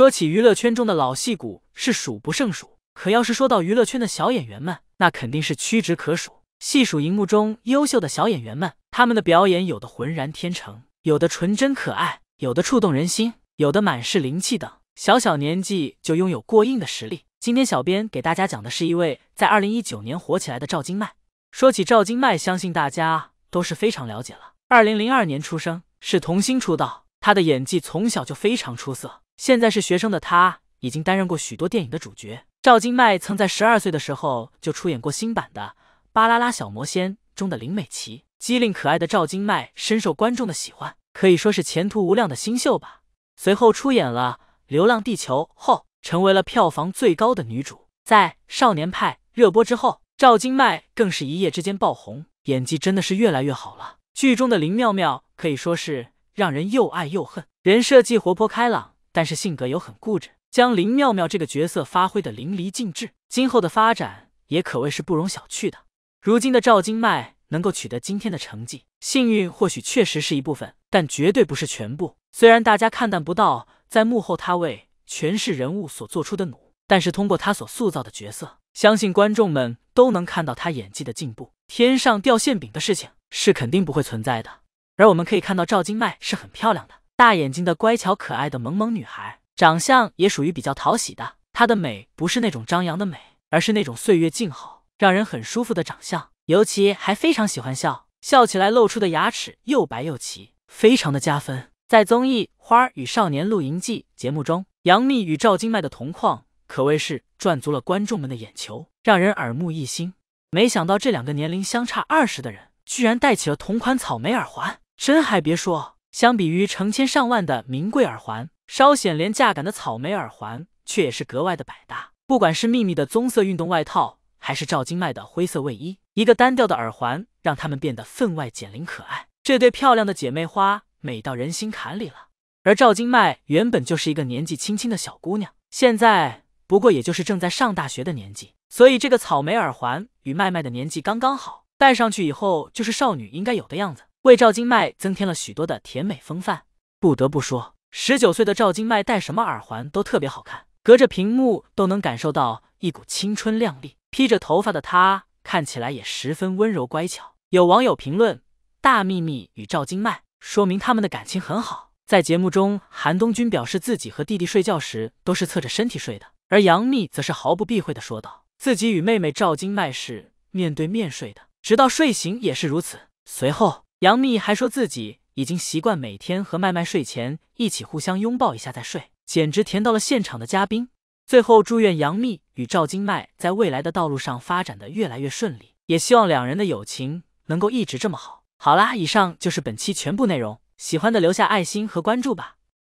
说起娱乐圈中的老戏骨是数不胜数，可要是说到娱乐圈的小演员们，那肯定是屈指可数。细数荧幕中优秀的小演员们，他们的表演有的浑然天成，有的纯真可爱，有的触动人心，有的满是灵气等。小小年纪就拥有过硬的实力。今天小编给大家讲的是一位在二零一九年火起来的赵金麦。说起赵金麦，相信大家都是非常了解了。二零零二年出生，是童星出道，他的演技从小就非常出色。现在是学生的他，已经担任过许多电影的主角。赵今麦曾在十二岁的时候就出演过新版的《巴啦啦小魔仙》中的林美琪。机灵可爱的赵今麦深受观众的喜欢，可以说是前途无量的新秀吧。随后出演了《流浪地球》后，成为了票房最高的女主。在《少年派》热播之后，赵今麦更是一夜之间爆红，演技真的是越来越好了。剧中的林妙妙可以说是让人又爱又恨，人设既活泼开朗。但是性格又很固执，将林妙妙这个角色发挥的淋漓尽致，今后的发展也可谓是不容小觑的。如今的赵金麦能够取得今天的成绩，幸运或许确实是一部分，但绝对不是全部。虽然大家看淡不到在幕后他为诠释人物所做出的努力，但是通过他所塑造的角色，相信观众们都能看到他演技的进步。天上掉馅饼的事情是肯定不会存在的，而我们可以看到赵金麦是很漂亮的。大眼睛的乖巧可爱的萌萌女孩，长相也属于比较讨喜的。她的美不是那种张扬的美，而是那种岁月静好，让人很舒服的长相。尤其还非常喜欢笑，笑起来露出的牙齿又白又齐，非常的加分。在综艺《花儿与少年·露营记》节目中，杨幂与赵金麦的同框可谓是赚足了观众们的眼球，让人耳目一新。没想到这两个年龄相差二十的人，居然戴起了同款草莓耳环，真还别说。相比于成千上万的名贵耳环，稍显廉价感的草莓耳环却也是格外的百搭。不管是秘密的棕色运动外套，还是赵金麦的灰色卫衣，一个单调的耳环让她们变得分外减龄可爱。这对漂亮的姐妹花美到人心坎里了。而赵金麦原本就是一个年纪轻轻的小姑娘，现在不过也就是正在上大学的年纪，所以这个草莓耳环与麦麦的年纪刚刚好，戴上去以后就是少女应该有的样子。为赵金麦增添了许多的甜美风范，不得不说，十九岁的赵金麦戴什么耳环都特别好看，隔着屏幕都能感受到一股青春靓丽。披着头发的她看起来也十分温柔乖巧。有网友评论：“大幂幂与赵金麦说明他们的感情很好。”在节目中，韩东君表示自己和弟弟睡觉时都是侧着身体睡的，而杨幂则是毫不避讳地说道，自己与妹妹赵金麦是面对面睡的，直到睡醒也是如此。随后。杨幂还说自己已经习惯每天和麦麦睡前一起互相拥抱一下再睡，简直甜到了现场的嘉宾。最后祝愿杨幂与赵金麦在未来的道路上发展的越来越顺利，也希望两人的友情能够一直这么好。好啦，以上就是本期全部内容，喜欢的留下爱心和关注吧。